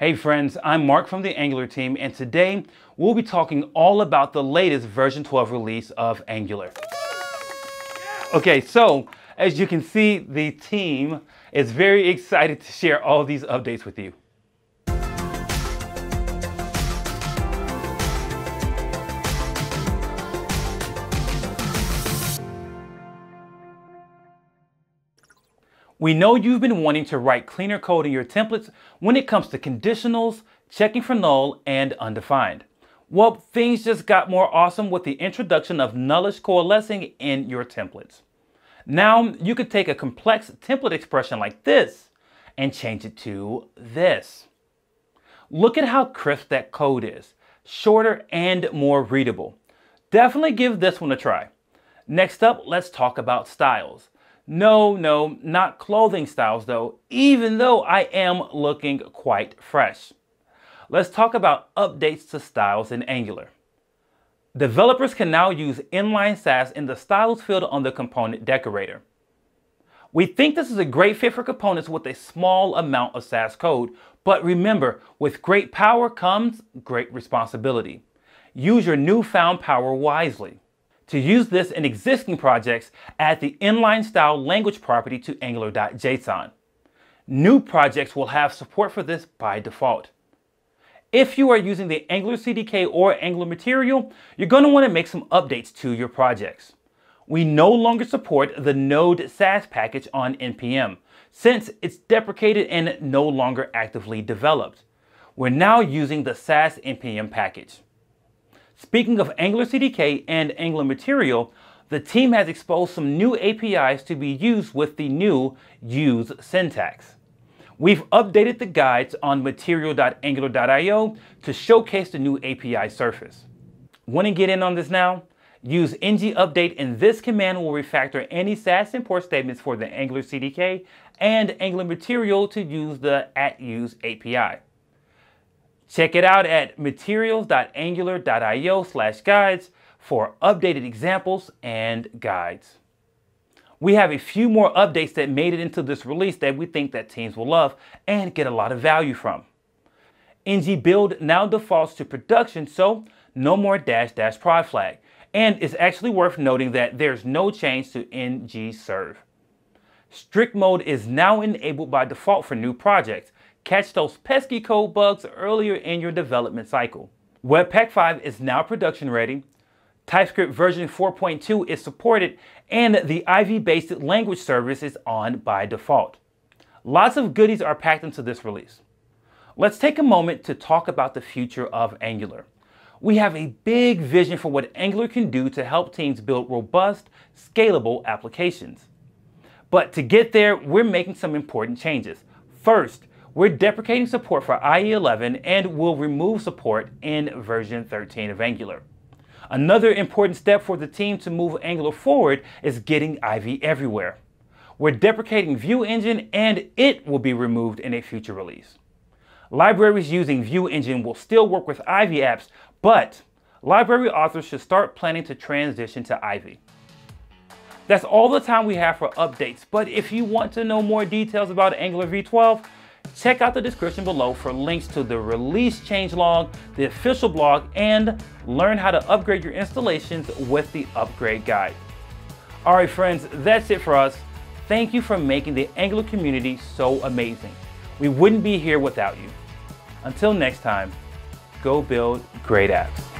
Hey friends, I'm Mark from the Angular team, and today we'll be talking all about the latest version 12 release of Angular. Okay, so as you can see, the team is very excited to share all these updates with you. We know you've been wanting to write cleaner code in your templates when it comes to conditionals, checking for null, and undefined. Well, things just got more awesome with the introduction of nullish coalescing in your templates. Now you could take a complex template expression like this and change it to this. Look at how crisp that code is, shorter and more readable. Definitely give this one a try. Next up, let's talk about styles. No, no, not clothing styles though, even though I am looking quite fresh. Let's talk about updates to styles in Angular. Developers can now use inline Sass in the styles field on the component decorator. We think this is a great fit for components with a small amount of Sass code, but remember, with great power comes great responsibility. Use your newfound power wisely to use this in existing projects, add the inline style language property to angular.json. New projects will have support for this by default. If you are using the Angular CDK or Angular material, you're going to want to make some updates to your projects. We no longer support the Node Sass package on NPM, since it's deprecated and no longer actively developed. We're now using the Sass NPM package. Speaking of Angular CDK and Angular Material, the team has exposed some new APIs to be used with the new use syntax. We've updated the guides on material.angular.io to showcase the new API surface. Want to get in on this now? Use ng update and this command will refactor any SAS import statements for the Angular CDK and Angular Material to use the at use API. Check it out at materials.angular.io slash guides for updated examples and guides. We have a few more updates that made it into this release that we think that teams will love and get a lot of value from. NG build now defaults to production, so no more dash dash prod flag. And it's actually worth noting that there's no change to ng serve. Strict mode is now enabled by default for new projects, Catch those pesky code bugs earlier in your development cycle. Webpack 5 is now production ready. TypeScript version 4.2 is supported and the Ivy-based language service is on by default. Lots of goodies are packed into this release. Let's take a moment to talk about the future of Angular. We have a big vision for what Angular can do to help teams build robust, scalable applications. But to get there, we're making some important changes. First, we're deprecating support for IE11 and will remove support in version 13 of Angular. Another important step for the team to move Angular forward is getting Ivy everywhere. We're deprecating Vue Engine and it will be removed in a future release. Libraries using Vue Engine will still work with Ivy apps, but library authors should start planning to transition to Ivy. That's all the time we have for updates, but if you want to know more details about Angular v12, Check out the description below for links to the release changelog, the official blog, and learn how to upgrade your installations with the upgrade guide. All right, friends, that's it for us. Thank you for making the Angular community so amazing. We wouldn't be here without you. Until next time, go build great apps.